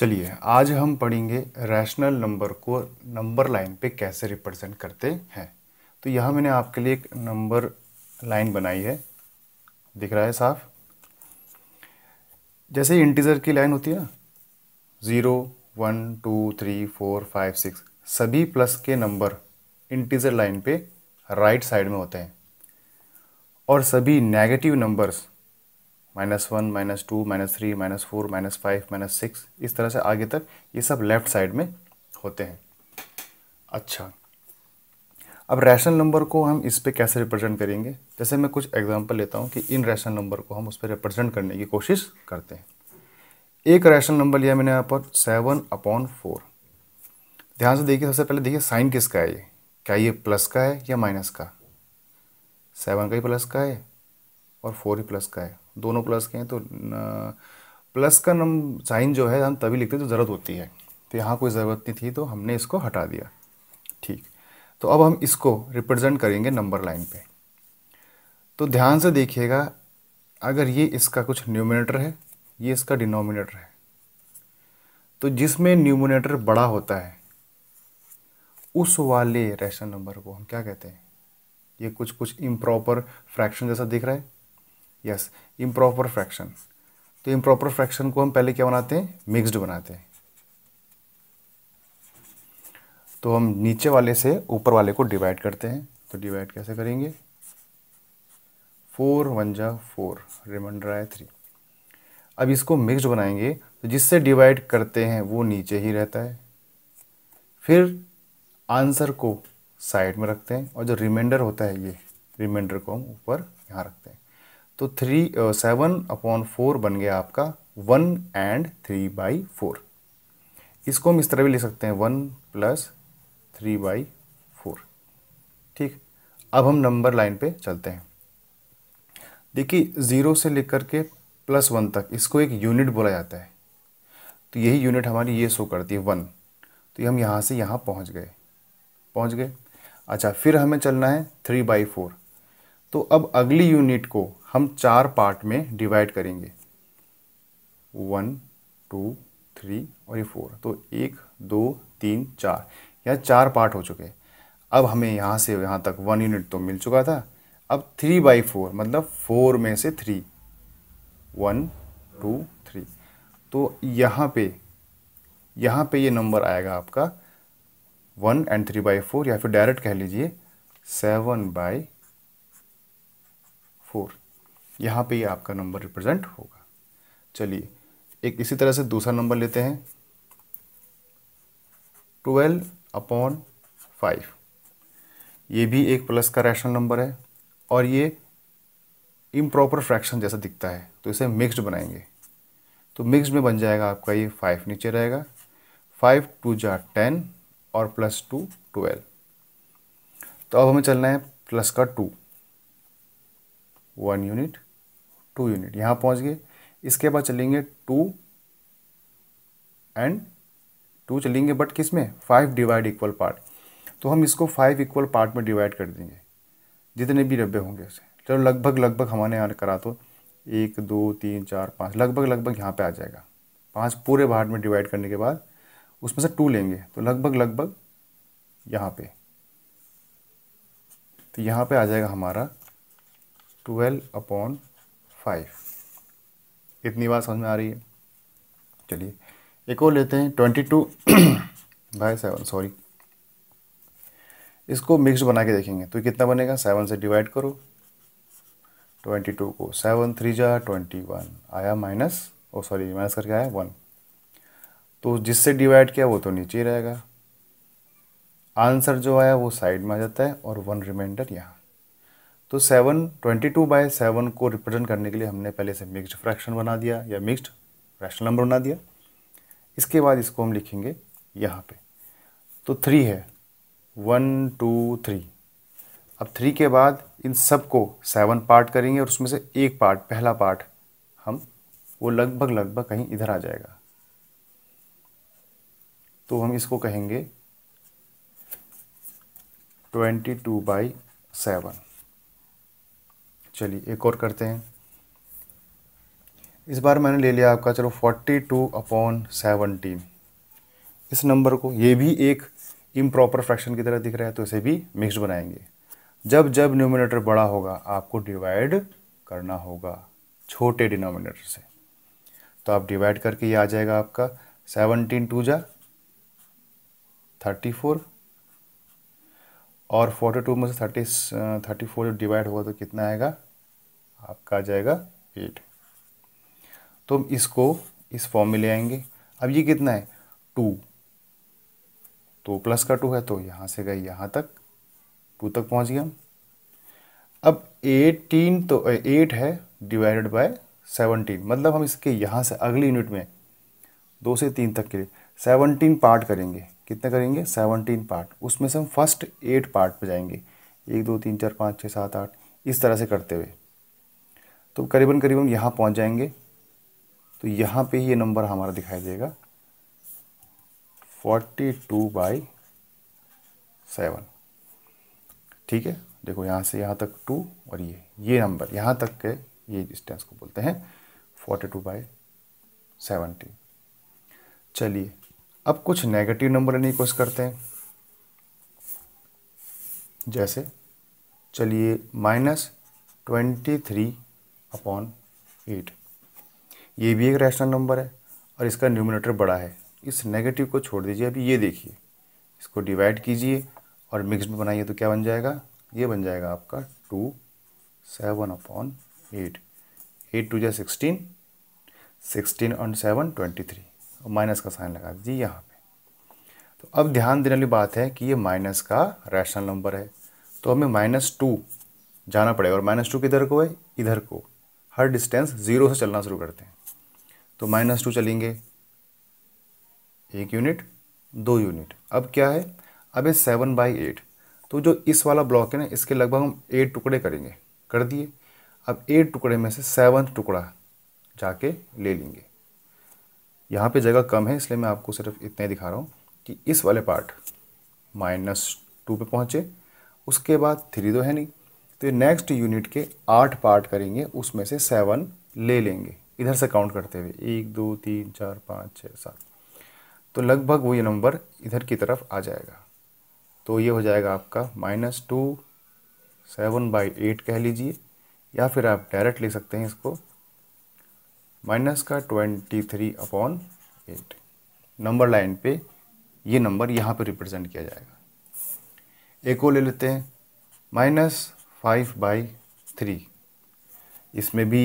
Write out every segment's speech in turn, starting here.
चलिए आज हम पढ़ेंगे रैशनल नंबर को नंबर लाइन पे कैसे रिप्रेजेंट करते हैं तो यहाँ मैंने आपके लिए एक नंबर लाइन बनाई है दिख रहा है साफ जैसे इंटीजर की लाइन होती है ना zero one two three four five six सभी प्लस के नंबर इंटीजर लाइन पे राइट साइड में होते हैं और सभी negative numbers minus one minus two minus three minus four minus five minus six इस तरह से आगे तक ये सब लेफ्ट साइड में होते हैं अच्छा अब रैशनल नंबर को हम इस पर कैसे रिप्रेजेंट करेंगे जैसे मैं कुछ एग्जांपल लेता हूँ कि इन रैशनल नंबर को हम उस पर रिप्रेजेंट करने की कोशिश करते हैं एक रैशनल नंबर लिया मैंने यहाँ पर सेवन अपॉन फोर ध्यान से देखिए सबसे पहले देखिए साइन किसका है ये क्या ये प्लस का है या माइनस का सेवन का ही प्लस का है और फोर ही प्लस का है दोनों प्लस के हैं तो प्लस का नम साइन जो है हम तभी लिखते हैं तो ज़रूरत होती है तो यहाँ कोई ज़रूरत नहीं थी तो हमने इसको हटा दिया ठीक तो अब हम इसको रिप्रेजेंट करेंगे नंबर लाइन पे तो ध्यान से देखिएगा अगर ये इसका कुछ न्यूमिनेटर है ये इसका डिनोमिनेटर है तो जिसमें न्यूमिनेटर बड़ा होता है उस वाले रेशन नंबर को हम क्या कहते हैं ये कुछ कुछ इम्प्रॉपर फ्रैक्शन जैसा दिख रहा है यस इम्प्रॉपर फ्रैक्शन तो इम्प्रॉपर फ्रैक्शन को हम पहले क्या बनाते हैं मिक्सड बनाते हैं तो हम नीचे वाले से ऊपर वाले को डिवाइड करते हैं तो डिवाइड कैसे करेंगे फोर वन जा फोर रिमाइंडर आए थ्री अब इसको मिक्सड बनाएंगे तो जिससे डिवाइड करते हैं वो नीचे ही रहता है फिर आंसर को साइड में रखते हैं और जो रिमाइंडर होता है ये रिमाइंडर को हम ऊपर यहाँ रखते हैं तो थ्री सेवन अपॉन फोर बन गया आपका one and three by four इसको हम इस तरह भी ले सकते हैं one plus three by four ठीक अब हम नंबर लाइन पे चलते हैं देखिए ज़ीरो से लेकर के प्लस वन तक इसको एक यूनिट बोला जाता है तो यही यूनिट हमारी ये शो करती है वन तो ये हम यहाँ से यहाँ पहुँच गए पहुँच गए अच्छा फिर हमें चलना है थ्री बाई फोर तो अब अगली यूनिट को हम चार पार्ट में डिवाइड करेंगे वन टू थ्री और ये फोर तो एक दो तीन चार यह चार पार्ट हो चुके अब हमें यहाँ से यहाँ तक वन यूनिट तो मिल चुका था अब थ्री बाई फोर मतलब फोर में से थ्री वन टू थ्री तो यहाँ पे यहाँ पे ये नंबर आएगा आपका one and three by four या फिर डायरेक्ट कह लीजिए सेवन बाई फोर यहाँ पे ये आपका नंबर रिप्रेजेंट होगा चलिए एक इसी तरह से दूसरा नंबर लेते हैं ट्वेल्व अपॉन फाइव ये भी एक प्लस का रैशनल नंबर है और ये इम्प्रॉपर फ्रैक्शन जैसा दिखता है तो इसे मिक्स्ड बनाएंगे तो मिक्स्ड में बन जाएगा आपका ये फाइव नीचे रहेगा फाइव टू जा टेन और प्लस टू ट्वेल्व तो अब हमें चलना है प्लस का two one unit two unit यहाँ पहुँच गए इसके बाद चलेंगे टू एंड टू चलेंगे बट किस में फाइव डिवाइड इक्वल पार्ट तो हम इसको फाइव इक्वल पार्ट में डिवाइड कर देंगे जितने भी डब्बे होंगे उसे चलो लगभग लगभग हमारे यहाँ करा तो एक दो तीन चार पाँच लगभग लगभग यहाँ पे आ जाएगा पांच पूरे भाग में डिवाइड करने के बाद उसमें से टू लेंगे तो लगभग लगभग यहाँ पे तो यहाँ पे आ जाएगा हमारा ट्वेल्व अपॉन फाइव इतनी बात समझ में आ रही है चलिए एक और लेते हैं twenty two by seven sorry इसको मिक्स बना के देखेंगे तो कितना बनेगा सेवन से डिवाइड करो ट्वेंटी टू को सेवन थ्री जा ट्वेंटी वन आया माइनस ओ सॉरी माइनस करके आया वन तो जिससे डिवाइड किया वो तो नीचे ही रहेगा आंसर जो आया वो साइड में आ जाता है और वन रिमाइंडर यहाँ तो seven twenty two by seven को रिप्रेजेंट करने के लिए हमने पहले से मिक्स्ड फ्रैक्शन बना दिया या मिक्स्ड रैशनल नंबर बना दिया इसके बाद इसको हम लिखेंगे यहाँ पे तो थ्री है वन टू थ्री अब थ्री के बाद इन सब को सेवन पार्ट करेंगे और उसमें से एक पार्ट पहला पार्ट हम वो लगभग लगभग कहीं इधर आ जाएगा तो हम इसको कहेंगे ट्वेंटी टू बाई सेवन चलिए एक और करते हैं इस बार मैंने ले लिया आपका चलो फोर्टी टू अपॉन सेवनटीन इस नंबर को ये भी एक इम प्रॉपर फ्रैक्शन की तरह दिख रहा है तो इसे भी मिक्स बनाएंगे जब जब न्यूमिनेटर बड़ा होगा आपको डिवाइड करना होगा छोटे डिनोमिनेटर से तो आप डिवाइड करके ये आ जाएगा आपका सेवनटीन टू जा थर्टी फोर और फोर्टी टू में से थर्टी थर्टी फोर डिवाइड होगा तो कितना आएगा आपका आ जाएगा एट तो हम इसको इस फॉर्म में ले आएंगे अब ये कितना है टू तो प्लस का टू है तो यहाँ से गए यहाँ तक टू तक पहुँच गया हम अब एटीन तो एट है डिवाइडेड बाय सेवनटीन मतलब हम इसके यहाँ से अगली यूनिट में दो से तीन तक के लिए सेवनटीन पार्ट करेंगे कितने करेंगे सेवनटीन पार्ट उसमें से हम फर्स्ट एट पार्ट पे जाएंगे एक दो तीन चार पाँच छः सात आठ इस तरह से करते हुए तो करीबन करीबन यहाँ पहुँच जाएंगे तो यहाँ पे ही ये नंबर हमारा दिखाई देगा फोर्टी टू बाई सेवन ठीक है देखो यहाँ से यहाँ तक टू और ये ये नंबर यहाँ तक के ये डिस्टेंस को बोलते हैं फोर्टी टू बाई सेवेंटी चलिए अब कुछ नेगेटिव नंबर लेने की कोशिश करते हैं जैसे चलिए minus twenty three upon eight ये भी एक रैशनल नंबर है और इसका न्यूमिनेटर बड़ा है इस नेगेटिव को छोड़ दीजिए अभी ये देखिए इसको डिवाइड कीजिए और मिक्स में बनाइए तो क्या बन जाएगा ये बन जाएगा आपका two seven upon eight eight two जै sixteen sixteen on seven twenty three और माइनस का साइन लगा दीजिए यहाँ पे तो अब ध्यान देने वाली बात है कि ये माइनस का रैशनल नंबर है तो हमें माइनस टू जाना पड़ेगा और माइनस टू किधर को है इधर को हर डिस्टेंस ज़ीरो से चलना शुरू करते हैं तो माइनस टू चलेंगे एक यूनिट दो यूनिट अब क्या है अब ये सेवन बाई एट तो जो इस वाला ब्लॉक है ना इसके लगभग हम एट टुकड़े करेंगे कर दिए अब एट टुकड़े में से सेवन टुकड़ा जाके ले लेंगे यहाँ पे जगह कम है इसलिए मैं आपको सिर्फ इतना ही दिखा रहा हूँ कि इस वाले पार्ट माइनस टू पर पहुँचे उसके बाद थ्री तो है नहीं तो ये नेक्स्ट यूनिट के आठ पार्ट करेंगे उसमें से सेवन ले लेंगे इधर से काउंट करते हुए एक दो तीन चार पाँच छः सात तो लगभग वो ये नंबर इधर की तरफ आ जाएगा तो ये हो जाएगा आपका minus two seven by eight कह लीजिए या फिर आप डायरेक्ट ले सकते हैं इसको माइनस का twenty three upon eight number line पे ये नंबर यहाँ पे रिप्रेजेंट किया जाएगा एक और ले लेते हैं माइनस फाइव बाई थ्री इसमें भी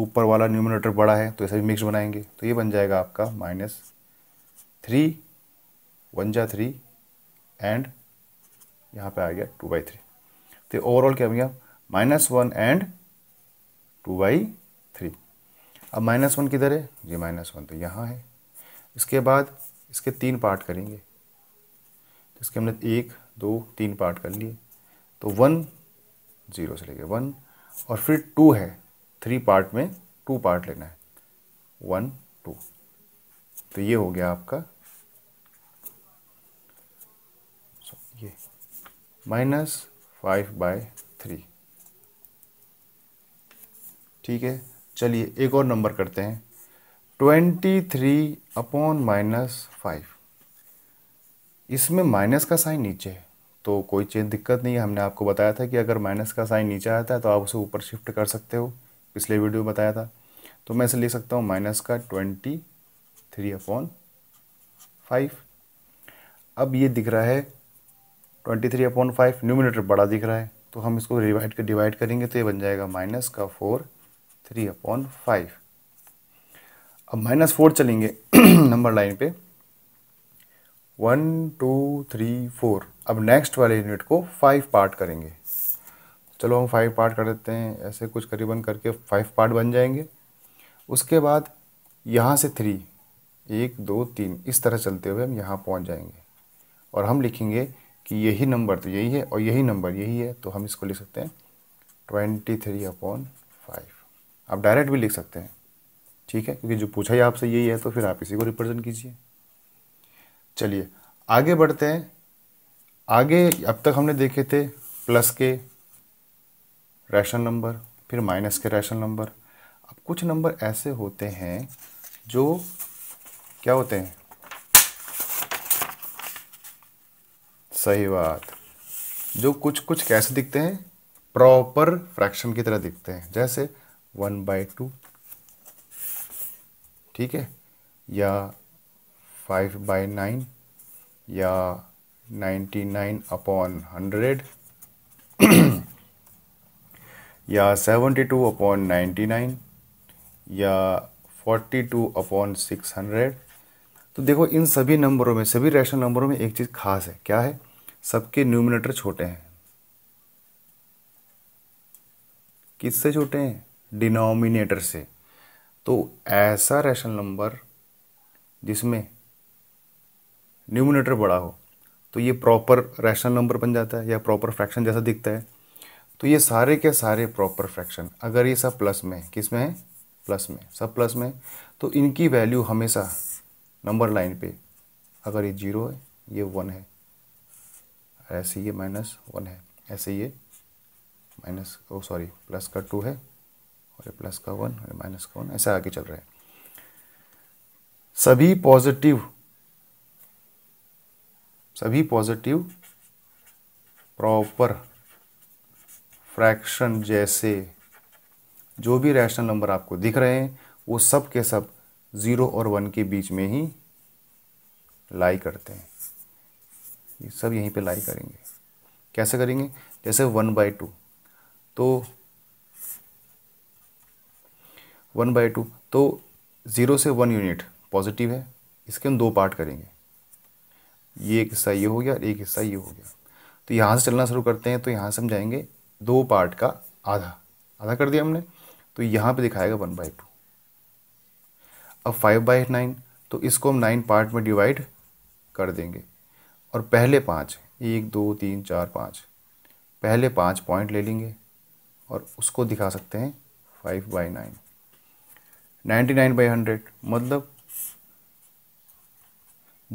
ऊपर वाला न्यूमिनेटर बड़ा है तो ऐसा भी मिक्स बनाएंगे तो ये बन जाएगा आपका माइनस थ्री वन जा थ्री एंड यहाँ पे आ गया टू बाई थ्री तो ओवरऑल क्या बन गया minus one and two by three अब माइनस वन किधर है ये माइनस वन तो यहाँ है इसके बाद इसके तीन पार्ट करेंगे तो इसके हमने एक दो तीन पार्ट कर लिए तो वन जीरो से लेके वन और फिर टू है थ्री पार्ट में टू पार्ट लेना है वन टू तो ये हो गया आपका ये माइनस फाइव बाय थ्री ठीक है चलिए एक और नंबर करते हैं twenty three upon minus five इसमें माइनस का साइन नीचे है तो कोई चीज़ दिक्कत नहीं है हमने आपको बताया था कि अगर माइनस का साइन नीचे आता है तो आप उसे ऊपर शिफ्ट कर सकते हो पिछले वीडियो में बताया था तो मैं इसे लिख सकता हूँ माइनस का ट्वेंटी थ्री अपॉन फाइव अब ये दिख रहा है twenty three upon five numerator बड़ा दिख रहा है तो हम इसको डिवाइड कर डिवाइड करेंगे तो ये बन जाएगा माइनस का फोर थ्री अपॉन फाइव अब माइनस फोर चलेंगे नंबर लाइन पे वन टू थ्री फोर अब नेक्स्ट वाले यूनिट को फाइव पार्ट करेंगे चलो हम फाइव पार्ट कर देते हैं ऐसे कुछ करीबन करके फाइव पार्ट बन जाएंगे उसके बाद यहाँ से थ्री एक दो तीन इस तरह चलते हुए हम यहाँ पहुँच जाएंगे और हम लिखेंगे कि यही नंबर तो यही है और यही नंबर यही है तो हम इसको लिख सकते हैं ट्वेंटी थ्री अपॉन फाइव आप डायरेक्ट भी लिख सकते हैं ठीक है क्योंकि जो पूछा ही आपसे यही है तो फिर आप इसी को रिप्रेजेंट कीजिए चलिए आगे बढ़ते हैं आगे अब तक हमने देखे थे प्लस के रैशनल नंबर फिर माइनस के रैशनल नंबर अब कुछ नंबर ऐसे होते हैं जो क्या होते हैं सही बात जो कुछ कुछ कैसे दिखते हैं प्रॉपर फ्रैक्शन की तरह दिखते हैं जैसे वन बाई टू ठीक है या फाइव बाई नाइन या नाइन्टी नाइन अपॉन हंड्रेड या seventy two upon ninety nine या forty two upon six hundred तो देखो इन सभी नंबरों में सभी रैशनल नंबरों में एक चीज़ खास है क्या है सबके न्यूमिनेटर छोटे हैं किससे छोटे हैं डिनोमिनेटर से तो ऐसा रैशनल नंबर जिसमें न्यूमिनेटर बड़ा हो तो ये प्रॉपर रैशनल नंबर बन जाता है या प्रॉपर फ्रैक्शन जैसा दिखता है तो ये सारे के सारे प्रॉपर फ्रैक्शन अगर ये सब प्लस में किस में है प्लस में सब प्लस में तो इनकी वैल्यू हमेशा नंबर लाइन पे अगर ये जीरो है ये वन है ऐसे ये माइनस वन है ऐसे ये माइनस ओ सॉरी प्लस का टू है और ये प्लस का वन और माइनस का वन ऐसा आगे चल रहा है सभी पॉजिटिव सभी पॉजिटिव प्रॉपर फ्रैक्शन जैसे जो भी रैशनल नंबर आपको दिख रहे हैं वो सब के सब ज़ीरो और वन के बीच में ही लाई करते हैं ये सब यहीं पे लाई करेंगे कैसे करेंगे जैसे वन बाई टू तो वन बाई टू तो ज़ीरो से वन यूनिट पॉजिटिव है इसके हम दो पार्ट करेंगे ये एक हिस्सा ये हो गया और एक हिस्सा ये हो गया तो यहाँ से चलना शुरू करते हैं तो यहाँ से हम जाएंगे दो पार्ट का आधा आधा कर दिया हमने तो यहाँ पे दिखाएगा वन बाई टू अब फाइव बाई नाइन तो इसको हम नाइन पार्ट में डिवाइड कर देंगे और पहले पाँच एक दो तीन चार पाँच पहले पाँच पॉइंट ले लेंगे और उसको दिखा सकते हैं five by nine ninety nine by hundred मतलब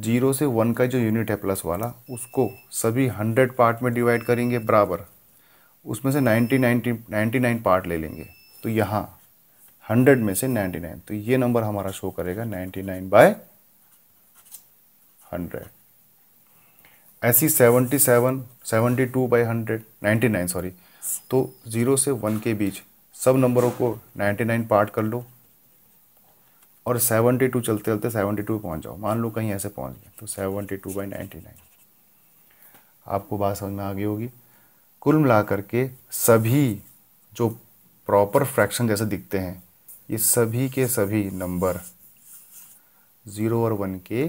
जीरो से वन का जो यूनिट है प्लस वाला उसको सभी हंड्रेड पार्ट में डिवाइड करेंगे बराबर उसमें से ninety ninety ninety nine part ले लेंगे तो यहाँ हंड्रेड में से नाइन्टी नाइन तो ये नंबर हमारा शो करेगा नाइन्टी नाइन बाय हंड्रेड ऐसी seventy seven seventy two by hundred ninety nine sorry तो ज़ीरो से वन के बीच सब नंबरों को नाइन्टी नाइन पार्ट कर लो और 72 चलते चलते 72 पहुँच जाओ मान लो कहीं ऐसे पहुँच गए तो 72 टू बाई नाइन्टी आपको बात समझ में आ गई होगी कुल मिलाकर के सभी जो प्रॉपर फ्रैक्शन जैसे दिखते हैं ये सभी के सभी नंबर ज़ीरो और वन के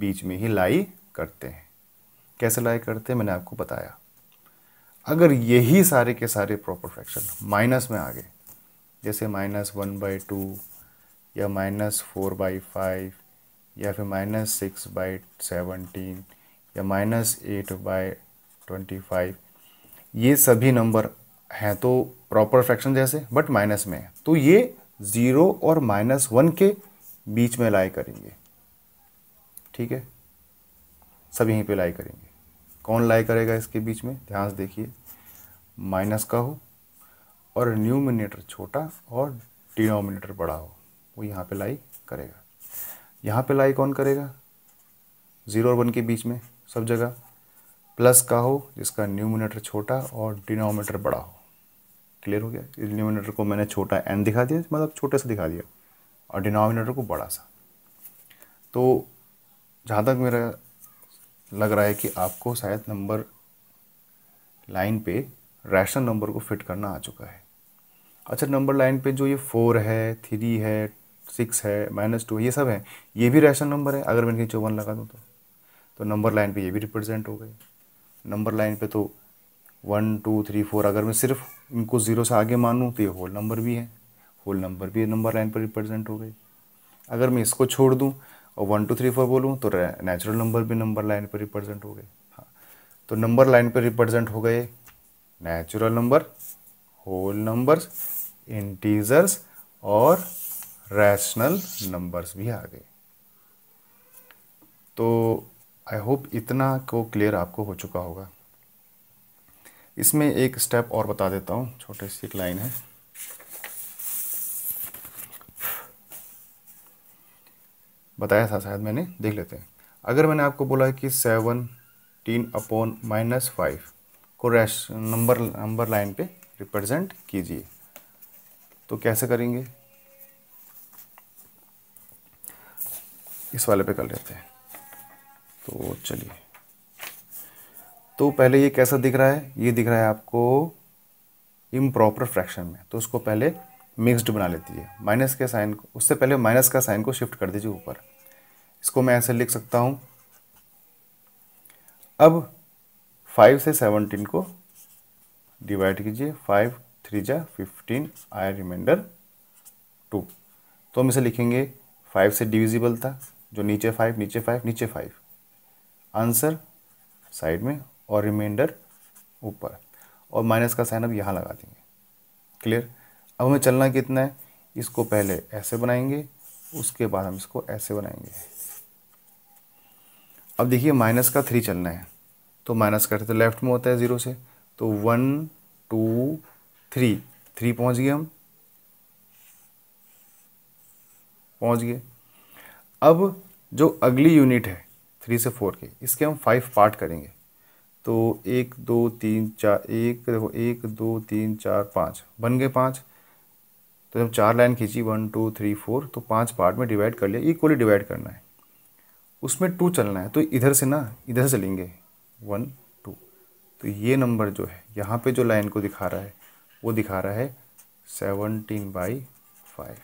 बीच में ही लाई करते हैं कैसे लाई करते हैं मैंने आपको बताया अगर यही सारे के सारे प्रॉपर फ्रैक्शन माइनस में आ गए जैसे माइनस वन बाई टू या माइनस फोर बाई फाइव या फिर माइनस सिक्स बाई सेवनटीन या minus eight by twenty five ये सभी नंबर हैं तो प्रॉपर फ्रैक्शन जैसे बट माइनस में है तो ये ज़ीरो और माइनस वन के बीच में लाई करेंगे ठीक है सब यहीं पे लाई करेंगे कौन लाई करेगा इसके बीच में ध्यान से देखिए माइनस का हो और न्यूमिनेटर छोटा और डिनोमिनेटर बड़ा हो वो यहाँ पे लाई करेगा यहाँ पे लाई कौन करेगा ज़ीरो और वन के बीच में सब जगह प्लस का हो जिसका न्यूमिनेटर छोटा और डिनोमिनेटर बड़ा हो क्लियर हो गया इस न्यूमिनेटर को मैंने छोटा एन दिखा दिया मतलब छोटे से दिखा दिया और डिनोमिनेटर को बड़ा सा तो जहाँ तक मेरा लग रहा है कि आपको शायद नंबर लाइन पे रैशनल नंबर को फिट करना आ चुका है अच्छा नंबर लाइन पे जो ये फोर है थ्री है सिक्स है माइनस टू ये सब है ये भी रैशनल नंबर है अगर मैं इनके चौवन लगा दूँ तो तो नंबर लाइन पे ये भी रिप्रेजेंट हो गए नंबर लाइन पे तो वन टू थ्री फोर अगर मैं सिर्फ इनको ज़ीरो से आगे मानूँ तो ये होल नंबर भी है होल नंबर भी नंबर लाइन पर रिप्रेजेंट हो गए अगर मैं इसको छोड़ दूँ और वन टू थ्री फोर बोलूँ तो नेचुरल नंबर भी नंबर लाइन पर रिप्रेजेंट हो गए हाँ तो नंबर लाइन पर रिप्रेजेंट हो गए natural number whole numbers integers और रैशनल नंबर्स भी आ गए तो आई होप इतना को क्लियर आपको हो चुका होगा इसमें एक स्टेप और बता देता हूँ छोटे सी एक लाइन है बताया था शायद मैंने देख लेते हैं अगर मैंने आपको बोला कि seventeen upon minus five को रैश नंबर नंबर लाइन पे रिप्रेजेंट कीजिए तो कैसे करेंगे इस वाले पे कर लेते हैं तो चलिए तो पहले ये कैसा दिख रहा है ये दिख रहा है आपको इम्प्रॉपर फ्रैक्शन में तो उसको पहले मिक्सड बना लेती है माइनस के साइन को उससे पहले माइनस का साइन को शिफ्ट कर दीजिए ऊपर इसको मैं ऐसे लिख सकता हूँ अब फाइव से सेवनटीन को डिवाइड कीजिए फाइव थ्री जा फिफ्टीन आई रिमाइंडर टू तो हम इसे लिखेंगे फाइव से डिविजिबल था जो नीचे फाइव नीचे फाइव नीचे फाइव आंसर साइड में और रिमाइंडर ऊपर और माइनस का साइन अब यहाँ लगा देंगे क्लियर अब हमें चलना कितना है इसको पहले ऐसे बनाएंगे उसके बाद हम इसको ऐसे बनाएंगे अब देखिए माइनस का थ्री चलना है तो माइनस करते तो लेफ्ट में होता है ज़ीरो से तो वन टू थ्री थ्री पहुँच गए हम पहुँच गए अब जो अगली यूनिट है थ्री से फोर के इसके हम फाइव पार्ट करेंगे तो एक दो तीन चार एक देखो एक दो तीन चार पाँच बन गए पाँच तो जब चार लाइन खींची वन टू थ्री फोर तो पांच पार्ट में डिवाइड कर लिया इक्वली डिवाइड करना है उसमें टू चलना है तो इधर से ना इधर से चलेंगे वन टू तो ये नंबर जो है यहाँ पे जो लाइन को दिखा रहा है वो दिखा रहा है सेवनटीन बाई फाइव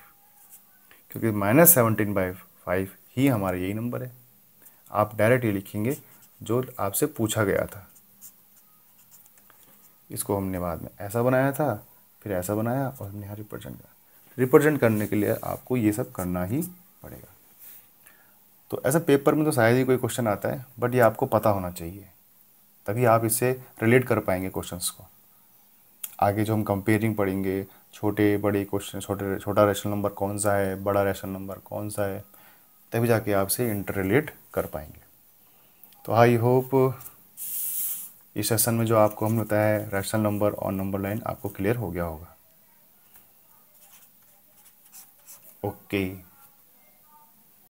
क्योंकि माइनस सेवनटीन बाई फाइव ही हमारा यही नंबर है आप डायरेक्ट ये लिखेंगे जो आपसे पूछा गया था इसको हमने बाद में ऐसा बनाया था फिर ऐसा बनाया और हमने यहाँ रिप्रेजेंट किया रिप्रेजेंट करने के लिए आपको ये सब करना ही पड़ेगा तो ऐसा पेपर में तो शायद ही कोई क्वेश्चन आता है बट ये आपको पता होना चाहिए तभी आप इससे रिलेट कर पाएंगे क्वेश्चंस को आगे जो हम कंपेयरिंग पढ़ेंगे छोटे बड़े क्वेश्चन छोटे छोटा रेशनल नंबर कौन सा है बड़ा रेशनल नंबर कौन सा है तभी जाके आपसे इंटर रिलेट कर पाएंगे तो आई होप इस सेशन में जो आपको हमने बताया है रैशनल नंबर और नंबर लाइन आपको क्लियर हो गया होगा ओके okay.